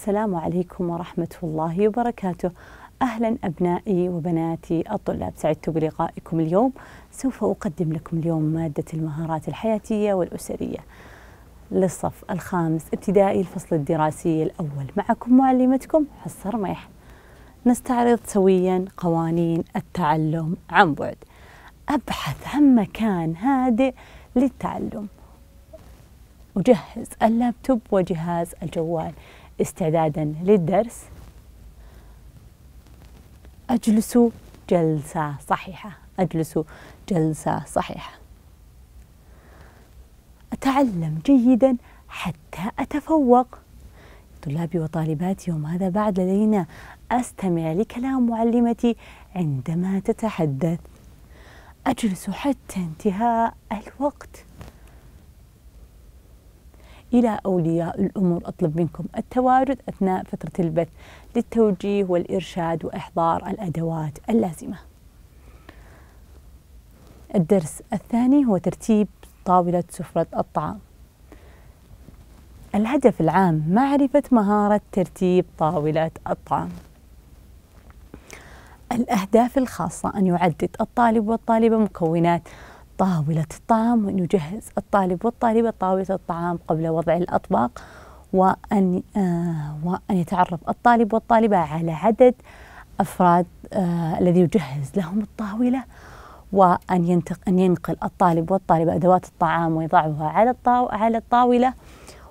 السلام عليكم ورحمة الله وبركاته أهلا أبنائي وبناتي الطلاب سعدت بلقائكم اليوم سوف أقدم لكم اليوم مادة المهارات الحياتية والأسرية للصف الخامس ابتدائي الفصل الدراسي الأول معكم معلمتكم حصة رميح نستعرض سويا قوانين التعلم عن بعد أبحث عن مكان هادئ للتعلم أجهز اللابتوب وجهاز الجوال استعدادا للدرس أجلس جلسة صحيحة أجلس جلسة صحيحة أتعلم جيدا حتى أتفوق طلابي وطالباتي وماذا بعد لدينا أستمع لكلام معلمتي عندما تتحدث أجلس حتى انتهاء الوقت إلى أولياء الأمور أطلب منكم التواجد أثناء فترة البث للتوجيه والإرشاد وإحضار الأدوات اللازمة. الدرس الثاني هو ترتيب طاولة سفرة الطعام. الهدف العام معرفة مهارة ترتيب طاولة الطعام. الأهداف الخاصة أن يعدد الطالب والطالبة مكونات طاولة الطعام وأن يجهز الطالب والطالبة طاولة الطعام قبل وضع الأطباق وأن آه، وأن يتعرف الطالب والطالبة على عدد أفراد آه، الذي يجهز لهم الطاولة وأن ينتق أن ينقل الطالب والطالبة أدوات الطعام ويضعها على على الطاولة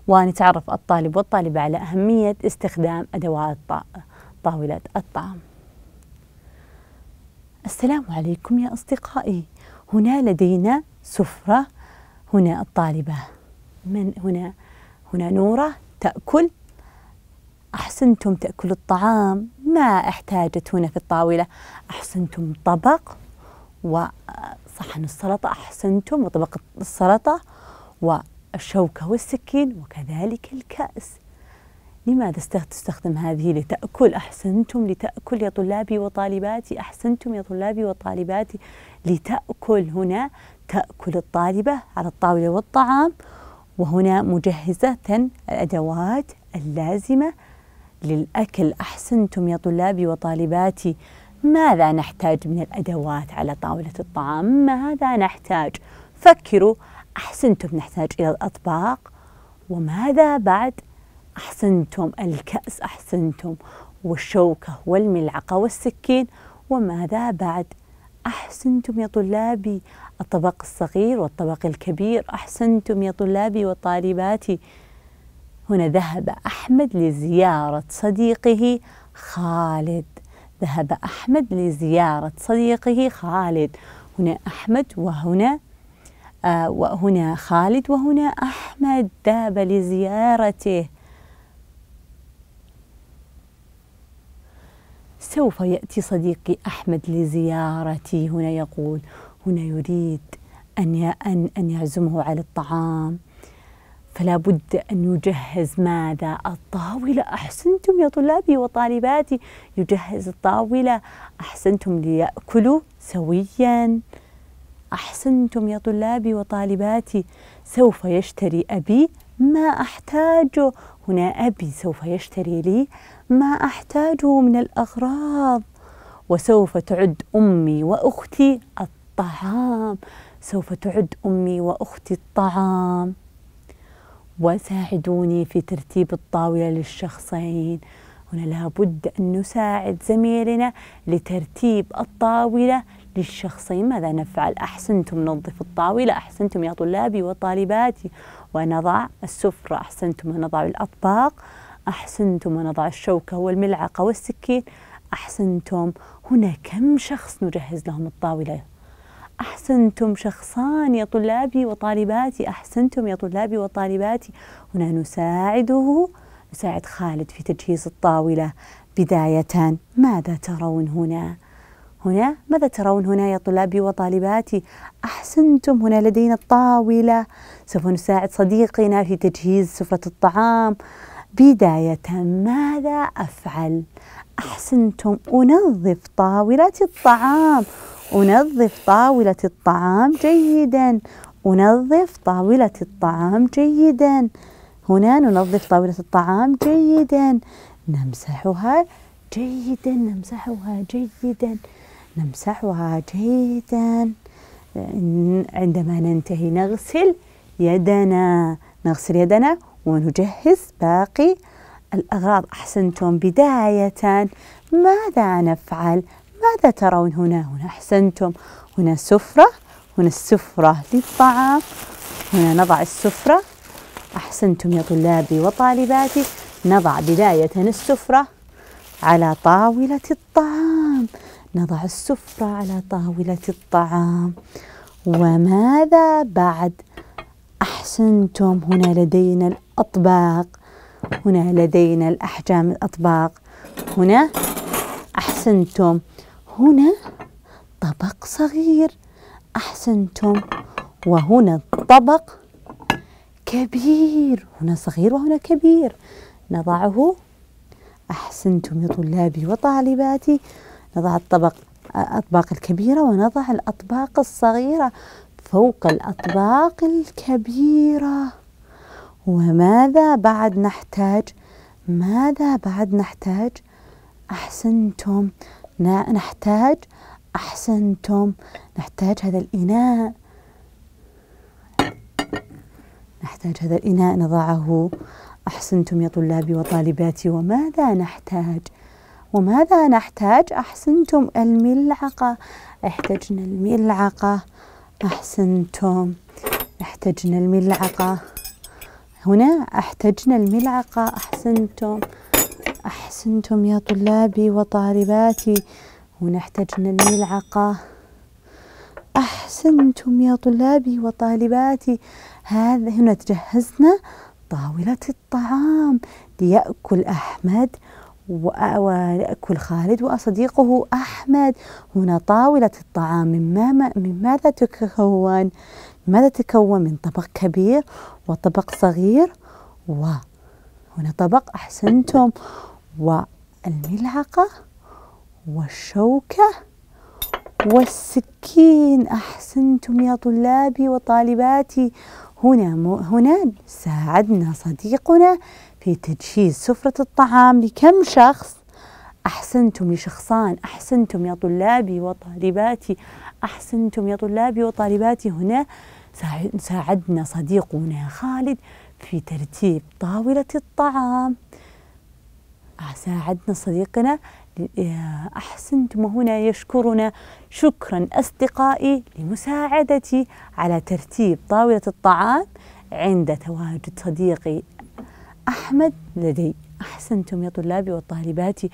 وأن يتعرف الطالب والطالبة على أهمية استخدام أدوات طاولة الطعام. السلام عليكم يا أصدقائي. هنا لدينا سفرة هنا الطالبة من هنا هنا نورة تأكل أحسنتم تأكل الطعام ما احتاجت هنا في الطاولة أحسنتم طبق وصحن السلطة أحسنتم وطبق السلطة والشوكة والسكين وكذلك الكأس لماذا تستخدم هذه لتأكل أحسنتم لتأكل يا طلابي وطالباتي أحسنتم يا طلابي وطالباتي لتأكل هنا تأكل الطالبة على الطاولة والطعام وهنا مجهزة الأدوات اللازمة للأكل أحسنتم يا طلابي وطالباتي ماذا نحتاج من الأدوات على طاولة الطعام ماذا نحتاج فكروا أحسنتم نحتاج إلى الأطباق وماذا بعد أحسنتم الكأس أحسنتم والشوكة والملعقة والسكين وماذا بعد أحسنتم يا طلابي الطبق الصغير والطبق الكبير أحسنتم يا طلابي وطالباتي هنا ذهب أحمد لزيارة صديقه خالد ذهب أحمد لزيارة صديقه خالد هنا أحمد وهنا آه وهنا خالد وهنا أحمد ذهب لزيارته سوف يأتي صديقي أحمد لزيارتي هنا يقول هنا يريد أن أن أن يعزمه على الطعام فلا بد أن يجهز ماذا الطاولة أحسنتم يا طلابي وطالباتي يجهز الطاولة أحسنتم ليأكلوا سويا أحسنتم يا طلابي وطالباتي سوف يشتري أبي ما أحتاجه هنا أبي سوف يشتري لي ما أحتاجه من الأغراض وسوف تعد أمي وأختي الطعام سوف تعد أمي وأختي الطعام وساعدوني في ترتيب الطاولة للشخصين هنا لابد أن نساعد زميلنا لترتيب الطاولة للشخصين ماذا نفعل أحسنتم ننظف الطاولة أحسنتم يا طلابي وطالباتي ونضع السفرة أحسنتم ونضع الأطباق أحسنتم ونضع الشوكة والملعقة والسكين أحسنتم هنا كم شخص نجهز لهم الطاولة أحسنتم شخصان يا طلابي وطالباتي أحسنتم يا طلابي وطالباتي هنا نساعده نساعد خالد في تجهيز الطاولة بداية ماذا ترون هنا؟ هنا ماذا ترون هنا يا طلابي وطالباتي أحسنتم هنا لدينا الطاولة سوف نساعد صديقنا في تجهيز سفرة الطعام بداية ماذا أفعل؟ أحسنتم أنظف طاولة الطعام أنظف طاولة الطعام جيدا أنظف طاولة الطعام جيدا هنا ننظف طاولة الطعام جيدا نمسحها جيدا نمسحها جيدا نمسحها جيدا عندما ننتهي نغسل يدنا نغسل يدنا ونجهز باقي الأغراض أحسنتم بداية ماذا نفعل؟ ماذا ترون هنا؟ هنا أحسنتم هنا سفرة هنا السفرة للطعام هنا نضع السفرة أحسنتم يا طلابي وطالباتي نضع بداية السفرة على طاولة الطعام نضع السفرة على طاولة الطعام وماذا بعد أحسنتم هنا لدينا الأطباق هنا لدينا الأحجام الأطباق هنا أحسنتم هنا طبق صغير أحسنتم وهنا طبق كبير هنا صغير وهنا كبير نضعه أحسنتم يا طلابي وطالباتي نضع الطبق الأطباق الكبيرة ونضع الأطباق الصغيرة فوق الأطباق الكبيرة وماذا بعد نحتاج ماذا بعد نحتاج أحسنتم نحتاج أحسنتم نحتاج هذا الإناء نحتاج هذا الإناء نضعه أحسنتم يا طلابي وطالباتي وماذا نحتاج وماذا نحتاج أحسنتم الملعقة احتجنا الملعقة أحسنتم احتجنا الملعقة هنا احتجنا الملعقة أحسنتم أحسنتم يا طلابي وطالباتي هنا احتجنا الملعقة أحسنتم يا طلابي وطالباتي هذا هنا تجهزنا طاولة الطعام ليأكل أحمد ويأكل خالد وصديقه أحمد هنا طاولة الطعام من ماذا تكون؟ ماذا تكون من طبق كبير وطبق صغير وهنا طبق أحسنتم والملعقة والشوكة والسكين أحسنتم يا طلابي وطالباتي هنا هنا ساعدنا صديقنا في تجهيز سفرة الطعام لكم شخص أحسنتم لشخصان أحسنتم يا طلابي وطالباتي أحسنتم يا طلابي وطالباتي هنا ساعدنا صديقنا خالد في ترتيب طاولة الطعام ساعدنا صديقنا آه، أحسنتم هنا يشكرنا شكرا أصدقائي لمساعدتي على ترتيب طاولة الطعام عند تواجد صديقي أحمد لدي أحسنتم يا طلابي وطالباتي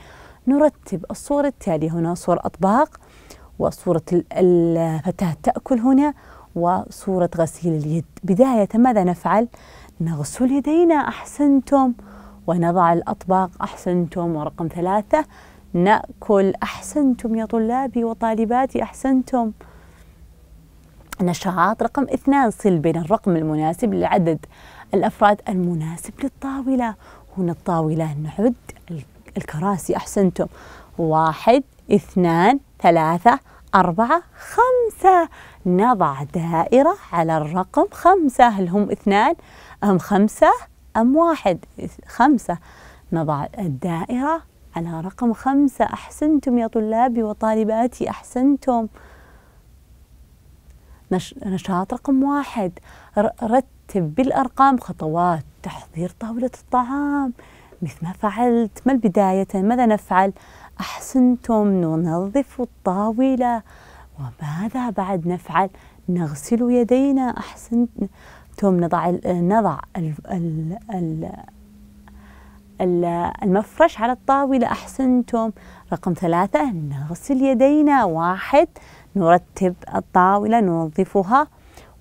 نرتب الصور التالية هنا صور أطباق وصورة الفتاة تأكل هنا وصورة غسيل اليد بداية ماذا نفعل؟ نغسل يدينا أحسنتم ونضع الأطباق أحسنتم ورقم ثلاثة نأكل أحسنتم يا طلابي وطالباتي أحسنتم نشاط رقم اثنان صل بين الرقم المناسب للعدد الأفراد المناسب للطاولة هنا الطاولة نعد الكراسي أحسنتم واحد اثنان ثلاثة أربعة خمسة نضع دائرة على الرقم خمسة هل هم اثنان أم خمسة أم واحد خمسة نضع الدائرة على رقم خمسة أحسنتم يا طلابي وطالباتي أحسنتم نشاط رقم واحد رت تبي بالارقام خطوات تحضير طاولة الطعام مثل ما فعلت ما البداية ماذا نفعل أحسنتم ننظف الطاولة وماذا بعد نفعل نغسل يدينا أحسنتم نضع الـ نضع الـ الـ الـ المفرش على الطاولة أحسنتم رقم ثلاثة نغسل يدينا واحد نرتب الطاولة ننظفها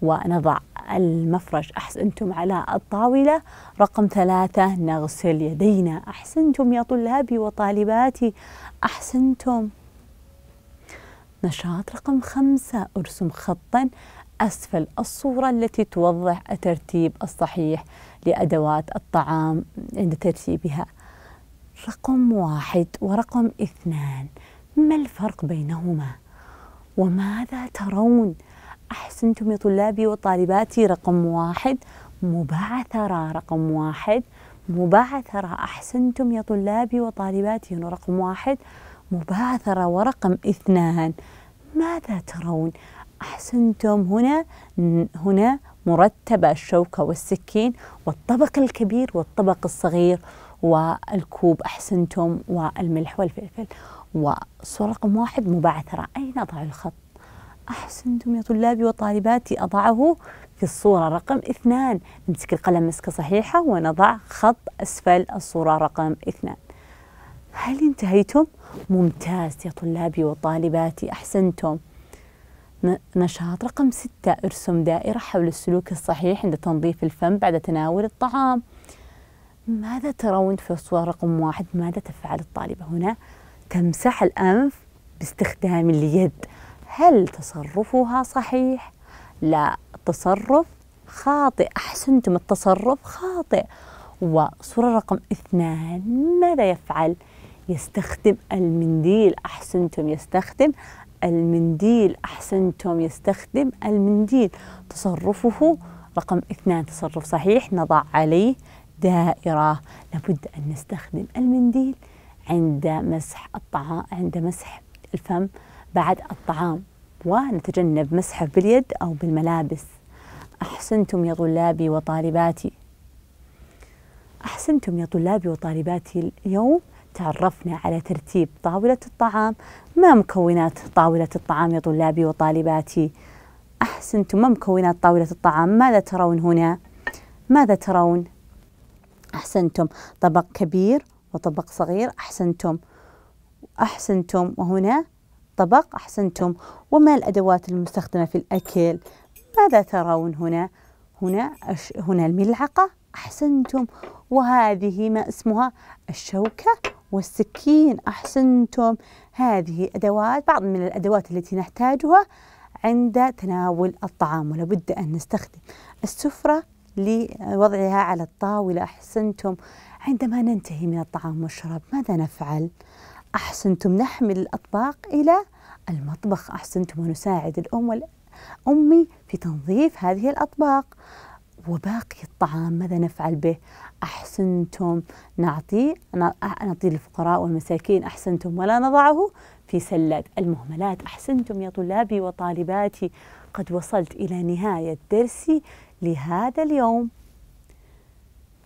ونضع المفرش أحسنتم على الطاولة رقم ثلاثة نغسل يدينا أحسنتم يا طلابي وطالباتي أحسنتم نشاط رقم خمسة ارسم خطا أسفل الصورة التي توضح الترتيب الصحيح لأدوات الطعام عند ترتيبها رقم واحد ورقم اثنان ما الفرق بينهما وماذا ترون؟ أحسنتم يا طلابي وطالباتي رقم واحد مبعثرة رقم واحد مبعثرة أحسنتم يا طلابي وطالباتي هنا رقم واحد مبعثرة ورقم اثنان ماذا ترون؟ أحسنتم هنا هنا مرتبة الشوكة والسكين والطبق الكبير والطبق الصغير والكوب أحسنتم والملح والفلفل وصورة رقم واحد مبعثرة أين أضع الخط؟ أحسنتم يا طلابي وطالباتي أضعه في الصورة رقم اثنان نمسك القلم مسكة صحيحة ونضع خط أسفل الصورة رقم اثنان هل انتهيتم؟ ممتاز يا طلابي وطالباتي أحسنتم نشاط رقم ستة ارسم دائرة حول السلوك الصحيح عند تنظيف الفم بعد تناول الطعام ماذا ترون في الصورة رقم واحد ماذا تفعل الطالبة هنا؟ تمسح الأنف باستخدام اليد هل تصرفها صحيح لا التصرف خاطئ أحسنتم التصرف خاطئ وصورة رقم اثنان ماذا يفعل يستخدم المنديل أحسنتم يستخدم المنديل أحسنتم يستخدم المنديل تصرفه رقم اثنان تصرف صحيح نضع عليه دائرة لابد أن نستخدم المنديل عند مسح الطعام عند مسح الفم بعد الطعام ونتجنب مسحه باليد أو بالملابس أحسنتم يا طلابي وطالباتي أحسنتم يا طلابي وطالباتي اليوم تعرفنا على ترتيب طاولة الطعام ما مكونات طاولة الطعام يا طلابي وطالباتي أحسنتم ما مكونات طاولة الطعام ماذا ترون هنا ماذا ترون أحسنتم طبق كبير وطبق صغير أحسنتم أحسنتم وهنا طبق أحسنتم وما الأدوات المستخدمة في الأكل ماذا ترون هنا هنا أش... هنا الملعقة أحسنتم وهذه ما اسمها الشوكة والسكين أحسنتم هذه أدوات بعض من الأدوات التي نحتاجها عند تناول الطعام ولابد أن نستخدم السفرة لوضعها على الطاولة أحسنتم عندما ننتهي من الطعام والشراب ماذا نفعل؟ أحسنتم نحمل الأطباق إلى المطبخ أحسنتم ونساعد الأم والأمي في تنظيف هذه الأطباق وباقي الطعام ماذا نفعل به أحسنتم نعطي نعطي للفقراء والمساكين أحسنتم ولا نضعه في سلة المهملات أحسنتم يا طلابي وطالباتي قد وصلت إلى نهاية درسي لهذا اليوم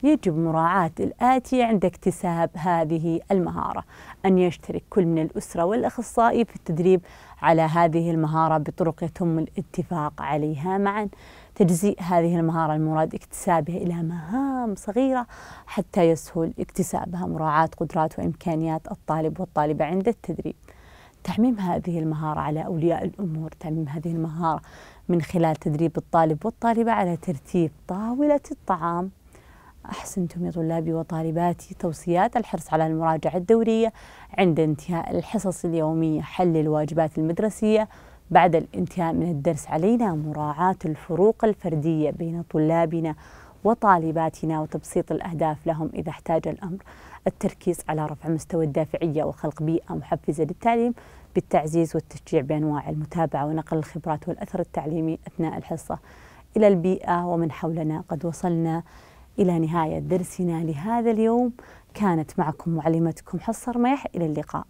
يجب مراعاة الآتي عند اكتساب هذه المهارة أن يشترك كل من الأسرة والأخصائي في التدريب على هذه المهارة بطرق يتم الاتفاق عليها معا تجزيء هذه المهارة المراد اكتسابها إلى مهام صغيرة حتى يسهل اكتسابها مراعاة قدرات وإمكانيات الطالب والطالبة عند التدريب تعميم هذه المهارة على أولياء الأمور تعميم هذه المهارة من خلال تدريب الطالب والطالبة على ترتيب طاولة الطعام أحسنتم يا طلابي وطالباتي توصيات الحرص على المراجعة الدورية عند انتهاء الحصص اليومية حل الواجبات المدرسية بعد الانتهاء من الدرس علينا مراعاة الفروق الفردية بين طلابنا وطالباتنا وتبسيط الأهداف لهم إذا احتاج الأمر التركيز على رفع مستوى الدافعية وخلق بيئة محفزة للتعليم بالتعزيز والتشجيع بأنواع المتابعة ونقل الخبرات والأثر التعليمي أثناء الحصة إلى البيئة ومن حولنا قد وصلنا إلى نهاية درسنا لهذا اليوم كانت معكم معلمتكم حصر ميح إلى اللقاء